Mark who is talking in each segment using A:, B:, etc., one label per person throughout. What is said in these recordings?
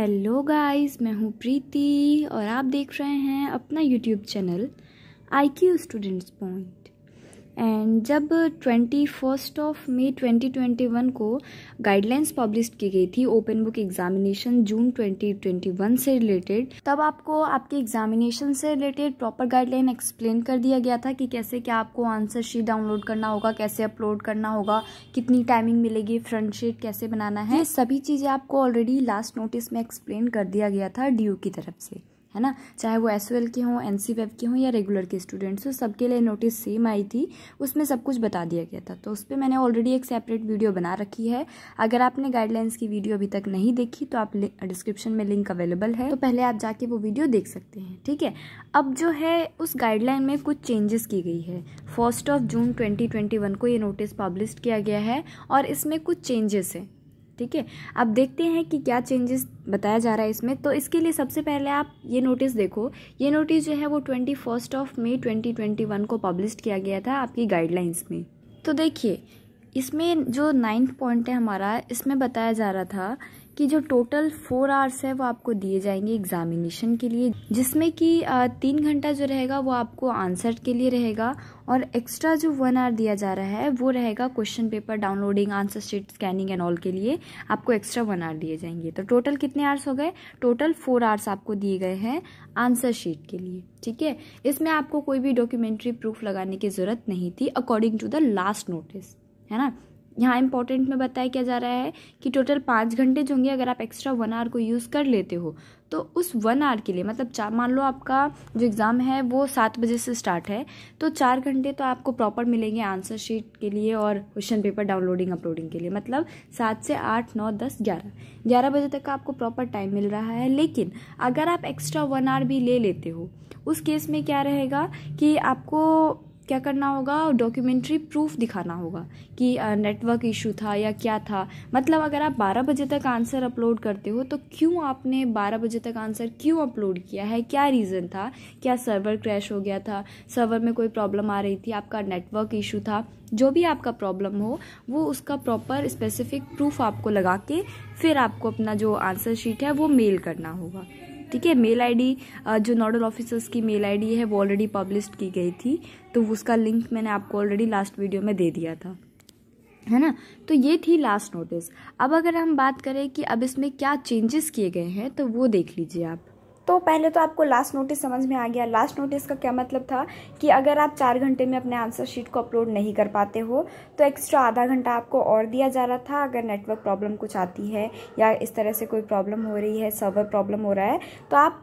A: hello guys मैं हूँ प्रीति और आप देख रहे हैं अपना YouTube channel I Q students point and जब twenty first of May twenty twenty one को गाइडलाइंस पब्लिश की गई थी open book examination June twenty twenty one से रिलेटेड तब आपको आपके एग्जामिनेशन से रिलेटेड प्रॉपर गाइडलाइन एक्सप्लेन कर दिया गया था कि कैसे क्या आपको आंसर शीट डाउनलोड करना होगा कैसे अपलोड करना होगा कितनी टाइमिंग मिलेगी फ्रंट शीट कैसे बनाना है सभी चीज़ें आपको ऑलरेडी लास्ट नोटिस में एक्सप्लेन कर दिया गया था डी की तरफ से है ना चाहे वो एस के हों एन सी वेब के हों या रेगुलर के स्टूडेंट्स हो सबके लिए नोटिस सेम आई थी उसमें सब कुछ बता दिया गया था तो उस पर मैंने ऑलरेडी एक सेपरेट वीडियो बना रखी है अगर आपने गाइडलाइंस की वीडियो अभी तक नहीं देखी तो आप डिस्क्रिप्शन में लिंक अवेलेबल है तो पहले आप जाके वो वीडियो देख सकते हैं ठीक है अब जो है उस गाइडलाइन में कुछ चेंजेस की गई है फर्स्ट ऑफ जून ट्वेंटी को ये नोटिस पब्लिश किया गया है और इसमें कुछ चेंजेस हैं ठीक है अब देखते हैं कि क्या चेंजेस बताया जा रहा है इसमें तो इसके लिए सबसे पहले आप ये नोटिस देखो ये नोटिस जो है वो twenty first of May twenty twenty one को पब्लिश किया गया था आपकी गाइडलाइंस में तो देखिए इसमें जो नाइन्थ पॉइंट है हमारा इसमें बताया जा रहा था कि जो टोटल फोर आवर्स है वो आपको दिए जाएंगे एग्जामिनेशन के लिए जिसमें कि तीन घंटा जो रहेगा वो आपको आंसर के लिए रहेगा और एक्स्ट्रा जो वन आवर दिया जा रहा है वो रहेगा question paper downloading answer sheet scanning and all के लिए आपको एक्स्ट्रा वन आवर दिए जाएंगे तो टोटल कितने आवर्स हो गए टोटल फोर आवर्स आपको दिए गए हैं आंसर शीट के लिए ठीक है इसमें आपको कोई भी डॉक्यूमेंट्री प्रूफ लगाने की ज़रूरत नहीं थी according to the last notice है ना यहाँ इंपॉर्टेंट में बताया क्या जा रहा है कि टोटल पाँच घंटे जो होंगे अगर आप एक्स्ट्रा वन आवर को यूज़ कर लेते हो तो उस वन आवर के लिए मतलब चार मान लो आपका जो एग्ज़ाम है वो सात बजे से स्टार्ट है तो चार घंटे तो आपको प्रॉपर मिलेंगे आंसर शीट के लिए और क्वेश्चन पेपर डाउनलोडिंग अपलोडिंग के लिए मतलब सात से आठ नौ दस ग्यारह ग्यारह बजे तक आपको प्रॉपर टाइम मिल रहा है लेकिन अगर आप एक्स्ट्रा वन आवर भी ले लेते हो उस केस में क्या रहेगा कि आपको क्या करना होगा डॉक्यूमेंट्री प्रूफ दिखाना होगा कि नेटवर्क इशू था या क्या था मतलब अगर आप 12 बजे तक आंसर अपलोड करते हो तो क्यों आपने 12 बजे तक आंसर क्यों अपलोड किया है क्या रीज़न था क्या सर्वर क्रैश हो गया था सर्वर में कोई प्रॉब्लम आ रही थी आपका नेटवर्क इशू था जो भी आपका प्रॉब्लम हो वो उसका प्रॉपर स्पेसिफिक प्रूफ आपको लगा के फिर आपको अपना जो आंसर शीट है वो मेल करना होगा ठीक है मेल आईडी जो नोडल ऑफिसर्स की मेल आईडी है वो ऑलरेडी पब्लिश की गई थी तो उसका लिंक मैंने आपको ऑलरेडी लास्ट वीडियो में दे दिया था है ना तो ये थी लास्ट नोटिस अब अगर हम बात करें कि अब इसमें क्या चेंजेस किए
B: गए हैं तो वो देख लीजिए आप तो पहले तो आपको लास्ट नोटिस समझ में आ गया लास्ट नोटिस का क्या मतलब था कि अगर आप चार घंटे में अपने आंसर शीट को अपलोड नहीं कर पाते हो तो एक्स्ट्रा आधा घंटा आपको और दिया जा रहा था अगर नेटवर्क प्रॉब्लम कुछ आती है या इस तरह से कोई प्रॉब्लम हो रही है सर्वर प्रॉब्लम हो रहा है तो आप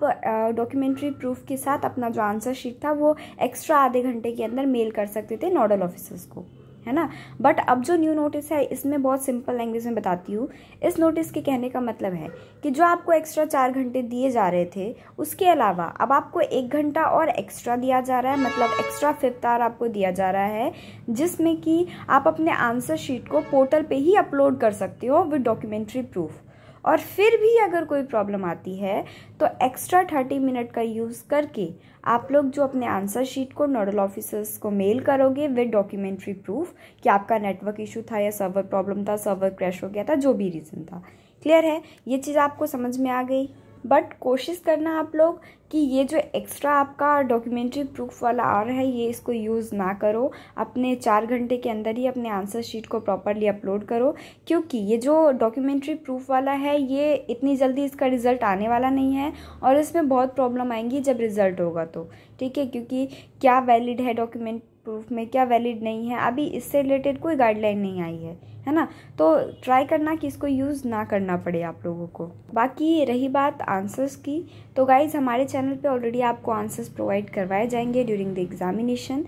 B: डॉक्यूमेंट्री प्रूफ के साथ अपना जो आंसर शीट था वो एक्स्ट्रा आधे घंटे के अंदर मेल कर सकते थे नोडल ऑफिसर्स को है ना बट अब जो न्यू नोटिस है इसमें बहुत सिंपल लैंग्वेज में बताती हूँ इस नोटिस के कहने का मतलब है कि जो आपको एक्स्ट्रा चार घंटे दिए जा रहे थे उसके अलावा अब आपको एक घंटा और एक्स्ट्रा दिया जा रहा है मतलब एक्स्ट्रा फिफ्थ आर आपको दिया जा रहा है जिसमें कि आप अपने आंसर शीट को पोर्टल पे ही अपलोड कर सकते हो विद डॉक्यूमेंट्री प्रूफ और फिर भी अगर कोई प्रॉब्लम आती है तो एक्स्ट्रा थर्टी मिनट का यूज़ करके आप लोग जो अपने आंसर शीट को नोडल ऑफिसर्स को मेल करोगे विद डॉक्यूमेंट्री प्रूफ कि आपका नेटवर्क इशू था या सर्वर प्रॉब्लम था सर्वर क्रैश हो गया था जो भी रीज़न था क्लियर है ये चीज़ आपको समझ में आ गई बट कोशिश करना आप लोग कि ये जो एक्स्ट्रा आपका डॉक्यूमेंट्री प्रूफ वाला रहा है ये इसको यूज़ ना करो अपने चार घंटे के अंदर ही अपने आंसर शीट को प्रॉपरली अपलोड करो क्योंकि ये जो डॉक्यूमेंट्री प्रूफ वाला है ये इतनी जल्दी इसका रिज़ल्ट आने वाला नहीं है और इसमें बहुत प्रॉब्लम आएंगी जब रिज़ल्ट होगा तो ठीक है क्योंकि क्या वैलिड है डॉक्यूमेंट प्रूफ में क्या वैलिड नहीं है अभी इससे रिलेटेड कोई गाइडलाइन नहीं आई है है ना तो ट्राई करना कि इसको यूज़ ना करना पड़े आप लोगों को बाकी रही बात आंसर्स की तो गाइज हमारे चैनल पे ऑलरेडी आपको आंसर्स प्रोवाइड करवाए जाएंगे ड्यूरिंग द एग्जामिनेशन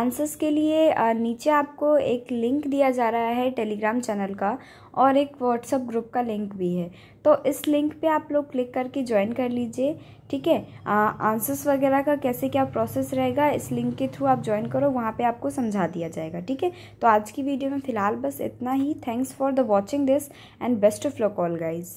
B: आंसर्स के लिए नीचे आपको एक लिंक दिया जा रहा है टेलीग्राम चैनल का और एक व्हाट्सअप ग्रुप का लिंक भी है तो इस लिंक पे आप लोग क्लिक करके ज्वाइन कर लीजिए ठीक है आंसर्स वगैरह का कैसे क्या प्रोसेस रहेगा इस लिंक के थ्रू आप ज्वाइन करो वहाँ पे आपको समझा दिया जाएगा ठीक है तो आज की वीडियो में फ़िलहाल बस इतना ही ही thanks for the watching this and best of luck all guys